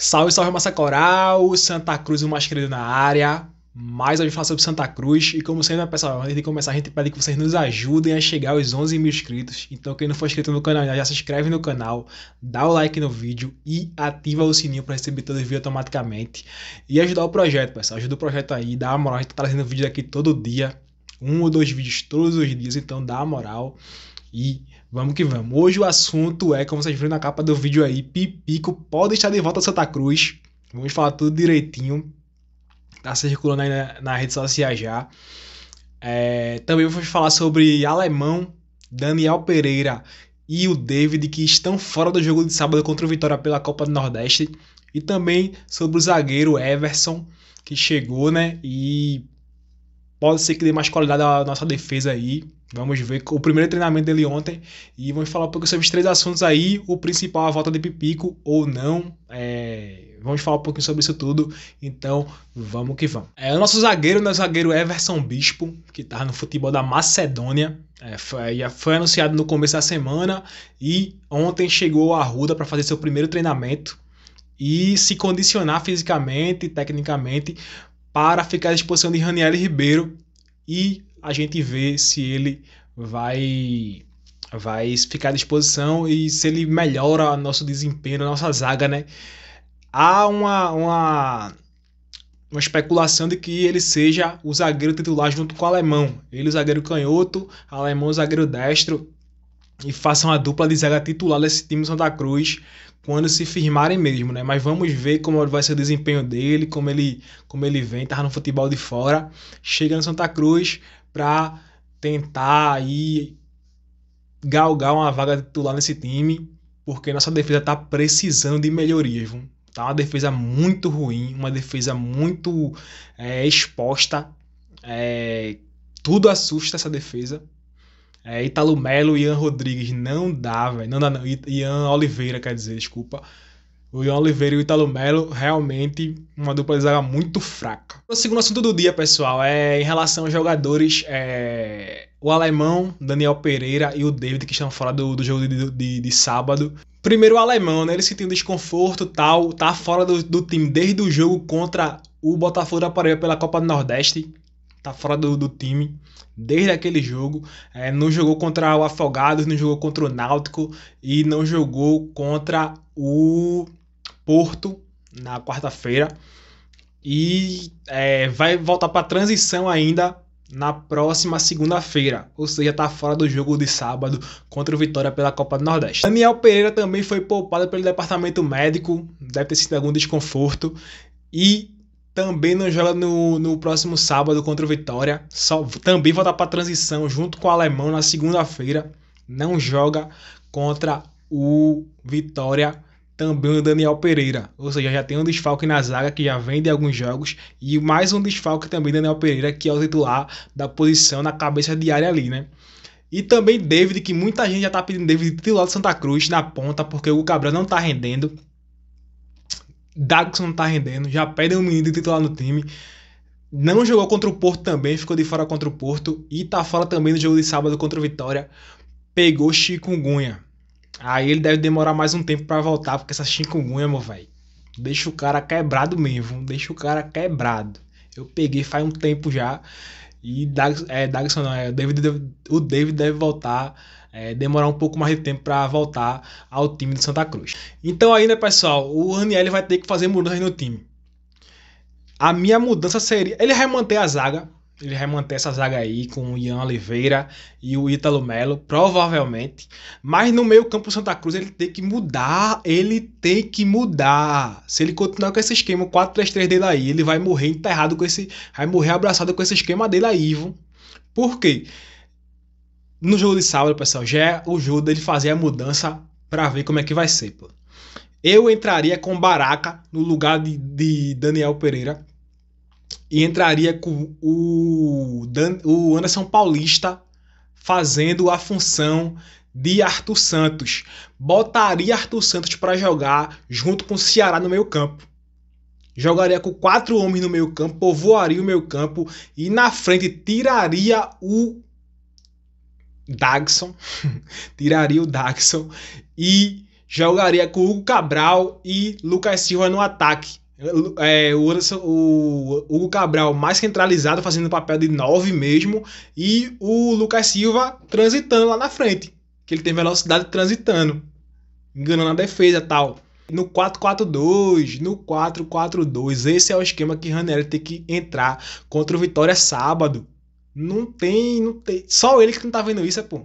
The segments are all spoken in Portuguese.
Salve, salve massa coral, Santa Cruz, o mais querido na área. Mais hoje falar sobre Santa Cruz. E como sempre, né, pessoal, antes de começar, a gente pede que vocês nos ajudem a chegar aos 11 mil inscritos. Então, quem não for inscrito no canal já se inscreve no canal, dá o like no vídeo e ativa o sininho para receber todos os vídeos automaticamente. E ajudar o projeto, pessoal. Ajuda o projeto aí, dá uma moral. A gente tá trazendo vídeo aqui todo dia. Um ou dois vídeos todos os dias, então dá uma moral. E Vamos que vamos. Hoje o assunto é, como vocês viram na capa do vídeo aí, Pipico pode estar de volta a Santa Cruz. Vamos falar tudo direitinho. Tá circulando aí na rede social já. É, também vamos falar sobre Alemão, Daniel Pereira e o David que estão fora do jogo de sábado contra o Vitória pela Copa do Nordeste. E também sobre o zagueiro Everson, que chegou, né? E pode ser que dê mais qualidade à nossa defesa aí. Vamos ver o primeiro treinamento dele ontem e vamos falar um pouco sobre os três assuntos aí. O principal, a volta de Pipico ou não. É... Vamos falar um pouquinho sobre isso tudo. Então, vamos que vamos. É, o nosso zagueiro, né, o zagueiro Everson Bispo, que tá no futebol da Macedônia. É, foi, foi, anunciado no começo da semana e ontem chegou a Ruda para fazer seu primeiro treinamento e se condicionar fisicamente e tecnicamente para ficar à disposição de Raniel Ribeiro e a gente vê se ele vai vai ficar à disposição e se ele melhora nosso desempenho, nossa zaga, né? Há uma, uma, uma especulação de que ele seja o zagueiro titular junto com o alemão. Ele, o zagueiro canhoto, alemão, o zagueiro destro e façam a dupla de zaga titular desse time Santa Cruz quando se firmarem mesmo, né? Mas vamos ver como vai ser o desempenho dele, como ele, como ele vem, tá no futebol de fora, chega no Santa Cruz para tentar aí galgar uma vaga titular nesse time, porque nossa defesa tá precisando de melhorias, viu? tá uma defesa muito ruim, uma defesa muito é, exposta, é, tudo assusta essa defesa, é, Italo Melo e Ian Rodrigues. Não dá, velho. Não dá, não. Ian Oliveira, quer dizer, desculpa. O Ian Oliveira e o Italo Melo, realmente, uma dupla de zaga muito fraca. O segundo assunto do dia, pessoal, é em relação aos jogadores. É, o alemão, Daniel Pereira e o David, que estão fora do, do jogo de, de, de sábado. Primeiro o alemão, né? Ele sentiu desconforto tal, tá fora do, do time desde o jogo contra o Botafogo da Paraíba pela Copa do Nordeste. Tá fora do, do time desde aquele jogo. É, não jogou contra o Afogados, não jogou contra o Náutico e não jogou contra o Porto na quarta-feira. E é, vai voltar para transição ainda na próxima segunda-feira, ou seja, está fora do jogo de sábado contra o Vitória pela Copa do Nordeste. Daniel Pereira também foi poupado pelo departamento médico, deve ter sido algum desconforto e também não joga no, no próximo sábado contra o Vitória. Só, também volta para a transição junto com o Alemão na segunda-feira. Não joga contra o Vitória. Também o Daniel Pereira. Ou seja, já tem um desfalque na zaga que já vem de alguns jogos. E mais um desfalque também Daniel Pereira, que é o titular da posição na cabeça de área ali, né? E também David, que muita gente já está pedindo David titular do Santa Cruz na ponta, porque o Cabral não está rendendo. Dagson não tá rendendo, já pedem um menino titular no time. Não jogou contra o Porto também, ficou de fora contra o Porto. E tá fora também no jogo de sábado contra o Vitória pegou chikungunya. Aí ele deve demorar mais um tempo para voltar, porque essa chikungunya, meu velho, deixa o cara quebrado mesmo, deixa o cara quebrado. Eu peguei faz um tempo já. E é, Dagson não, é, o David, o David deve voltar é, demorar um pouco mais de tempo para voltar ao time do Santa Cruz. Então aí, né, pessoal, o Raniel vai ter que fazer mudanças no time. A minha mudança seria. Ele vai manter a zaga. Ele vai manter essa zaga aí com o Ian Oliveira e o Ítalo Melo, provavelmente. Mas no meio campo do Santa Cruz ele tem que mudar. Ele tem que mudar. Se ele continuar com esse esquema 4-3-3 dele aí, ele vai morrer enterrado com esse. Vai morrer abraçado com esse esquema dele aí, viu? Por quê? No jogo de sábado, pessoal, já é o jogo dele fazer a mudança para ver como é que vai ser, pô. Eu entraria com Baraka no lugar de, de Daniel Pereira e entraria com o, Dan, o Anderson Paulista fazendo a função de Arthur Santos. Botaria Arthur Santos para jogar junto com o Ceará no meio campo. Jogaria com quatro homens no meio campo, povoaria o meio campo e na frente tiraria o Dagson, tiraria o Dagson e jogaria com Hugo Cabral e Lucas Silva no ataque. É, o, o, Hugo Cabral mais centralizado, fazendo o papel de 9 mesmo, e o Lucas Silva transitando lá na frente, que ele tem velocidade transitando, enganando a defesa tal. No 4-4-2, no 4-4-2, esse é o esquema que Ranieri tem que entrar contra o Vitória sábado. Não tem, não tem. Só ele que não tá vendo isso, é pô.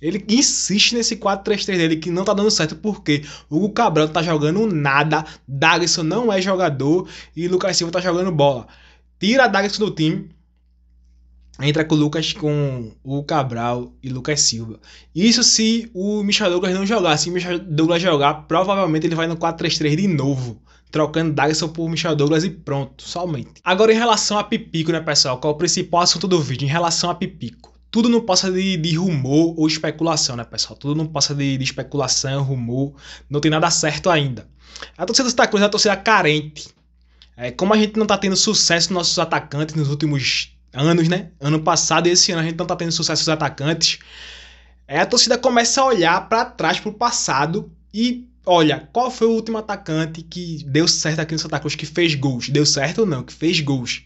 Ele insiste nesse 4-3-3 dele que não tá dando certo porque o Hugo Cabral tá jogando nada, Dagerson não é jogador e Lucas Silva tá jogando bola. Tira Dagerson do time, entra com o Lucas, com o Cabral e Lucas Silva. Isso se o Michel Douglas não jogar. Se o Michel Douglas jogar, provavelmente ele vai no 4-3-3 de novo trocando Dagson por Michel Douglas e pronto, somente. Agora em relação a Pipico, né, pessoal, qual é o principal assunto do vídeo em relação a Pipico? Tudo não passa de, de rumor ou especulação, né, pessoal? Tudo não passa de, de especulação, rumor, não tem nada certo ainda. A torcida está Santa é uma torcida carente. É, como a gente não tá tendo sucesso nos nossos atacantes nos últimos anos, né? Ano passado e esse ano a gente não tá tendo sucesso nos atacantes. É, a torcida começa a olhar para trás, pro passado e Olha, qual foi o último atacante que deu certo aqui no Santa Cruz, que fez gols? Deu certo ou não? Que fez gols.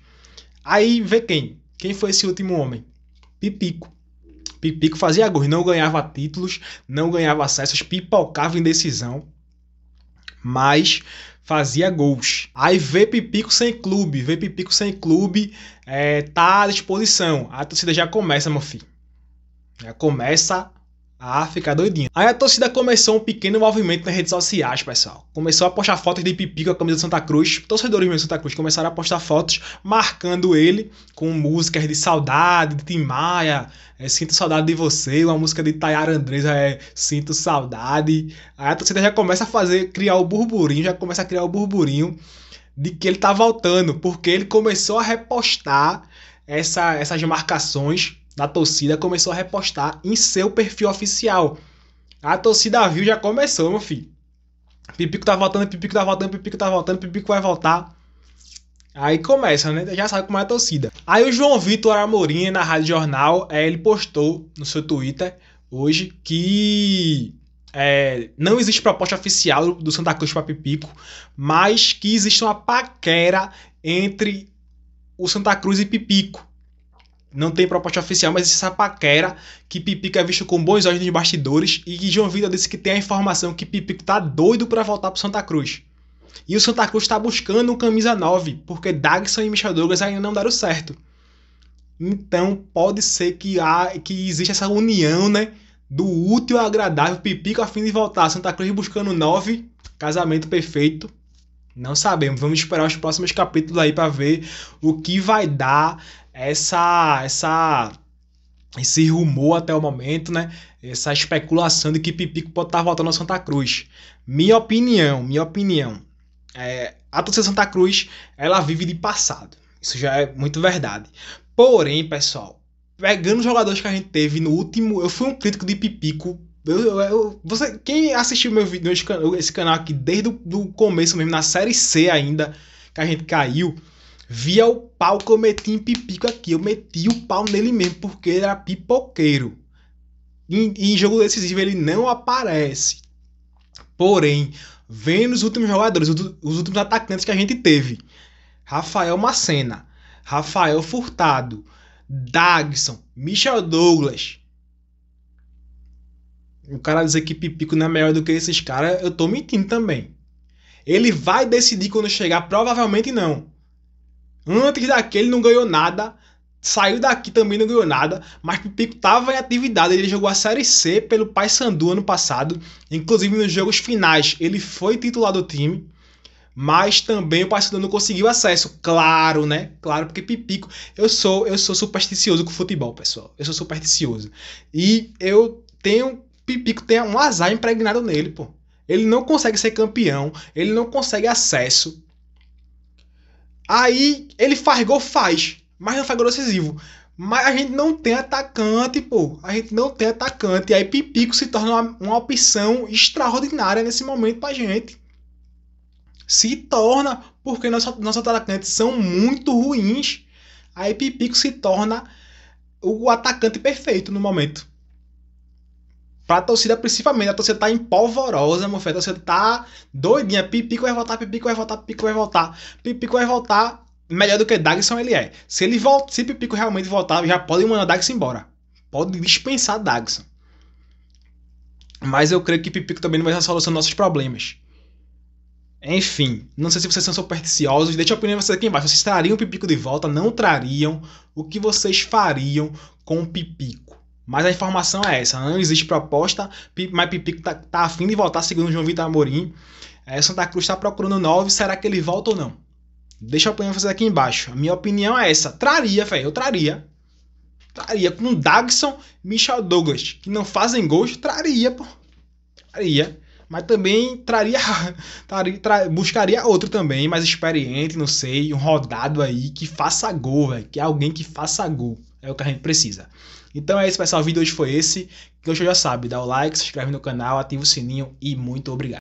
Aí vê quem? Quem foi esse último homem? Pipico. Pipico fazia gols, não ganhava títulos, não ganhava acessos, pipocava em decisão, mas fazia gols. Aí vê Pipico sem clube, vê Pipico sem clube, é, tá à disposição. A torcida já começa, meu filho. Já começa ah, fica doidinho. Aí a torcida começou um pequeno movimento nas redes sociais, pessoal. Começou a postar fotos de Pipi com a camisa de Santa Cruz. Torcedores mesmo de Santa Cruz começaram a postar fotos marcando ele com músicas de saudade, de Tim Maia, é, Sinto Saudade de Você, uma música de Tayar Andresa, é Sinto Saudade. Aí a torcida já começa a fazer, criar o burburinho, já começa a criar o burburinho de que ele tá voltando, porque ele começou a repostar essa, essas marcações da torcida começou a repostar em seu perfil oficial. A torcida viu, já começou, meu filho. Pipico tá voltando, Pipico tá voltando, Pipico tá voltando, Pipico vai voltar. Aí começa, né? Já sabe como é a torcida. Aí o João Vitor Amorim, na Rádio Jornal, é, ele postou no seu Twitter hoje que é, não existe proposta oficial do Santa Cruz para Pipico, mas que existe uma paquera entre o Santa Cruz e Pipico não tem proposta oficial, mas essa paquera que Pipico é visto com bons olhos nos bastidores e que João Vida disse que tem a informação que Pipico tá doido para voltar pro Santa Cruz. E o Santa Cruz está buscando um camisa 9, porque Dagson e Michel Douglas ainda não deram certo. Então pode ser que, há, que exista essa união, né? Do útil ao agradável, Pipico a fim de voltar. Santa Cruz buscando 9, casamento perfeito. Não sabemos, vamos esperar os próximos capítulos aí para ver o que vai dar essa essa esse rumor até o momento, né? Essa especulação de que Pipico pode estar tá voltando ao Santa Cruz. Minha opinião, minha opinião. É, a torcida Santa Cruz, ela vive de passado. Isso já é muito verdade. Porém, pessoal, pegando os jogadores que a gente teve no último... Eu fui um crítico de Pipico eu, eu, você, quem assistiu meu vídeo, esse canal aqui desde o do começo mesmo, na série C ainda, que a gente caiu, via o pau que eu meti em Pipico aqui. Eu meti o pau nele mesmo, porque ele era pipoqueiro. E, em jogo decisivo ele não aparece. Porém, vendo os últimos jogadores, os últimos atacantes que a gente teve: Rafael Macena, Rafael Furtado, Dagson, Michel Douglas. O cara dizer que Pipico não é melhor do que esses caras, eu tô mentindo também. Ele vai decidir quando chegar? Provavelmente não. Antes daquele não ganhou nada. Saiu daqui também não ganhou nada, mas Pipico tava em atividade. Ele jogou a Série C pelo Paysandu ano passado. Inclusive nos jogos finais ele foi titular do time. Mas também o Paysandu não conseguiu acesso. Claro, né? Claro, porque Pipico. Eu sou eu sou supersticioso com futebol, pessoal. Eu sou supersticioso. E eu tenho. Pipico tem um azar impregnado nele, pô. Ele não consegue ser campeão, ele não consegue acesso. Aí ele faz gol, faz, mas não é faz gol decisivo. Mas a gente não tem atacante, pô. A gente não tem atacante. E aí Pipico se torna uma, uma opção extraordinária nesse momento pra gente. Se torna, porque nossos, nossos atacantes são muito ruins. Aí Pipico se torna o atacante perfeito no momento. Pra torcida, principalmente, a torcida tá empolvorosa, meu filho. A torcida tá doidinha. Pipico vai voltar, Pipico vai voltar, Pipico vai voltar. Pipico vai voltar melhor do que Dagson ele é. Se ele volta, se Pipico realmente voltar, já pode mandar Dagson embora. Pode dispensar Dagson. Mas eu creio que Pipico também não vai ser a solução dos nossos problemas. Enfim, não sei se vocês são supersticiosos. Deixe a opinião de vocês aqui embaixo. Vocês trariam o Pipico de volta? Não trariam? O que vocês fariam com o Pipico? Mas a informação é essa, não existe proposta, mas Pipico tá, tá afim de voltar, segundo João Vitor Amorim. É, Santa Cruz está procurando nove será que ele volta ou não? Deixa a opinião fazer aqui embaixo. A minha opinião é essa. Traria, velho, eu traria. Traria com Dagson, Michel Douglas, que não fazem gols, traria, pô. Traria. Mas também traria, traria tra, buscaria outro também, mais experiente, não sei, um rodado aí que faça gol, velho, que é alguém que faça gol. É o que a gente precisa. Então é isso, pessoal. O vídeo de hoje foi esse. Que você já sabe, dá o like, se inscreve no canal, ativa o sininho e muito obrigado.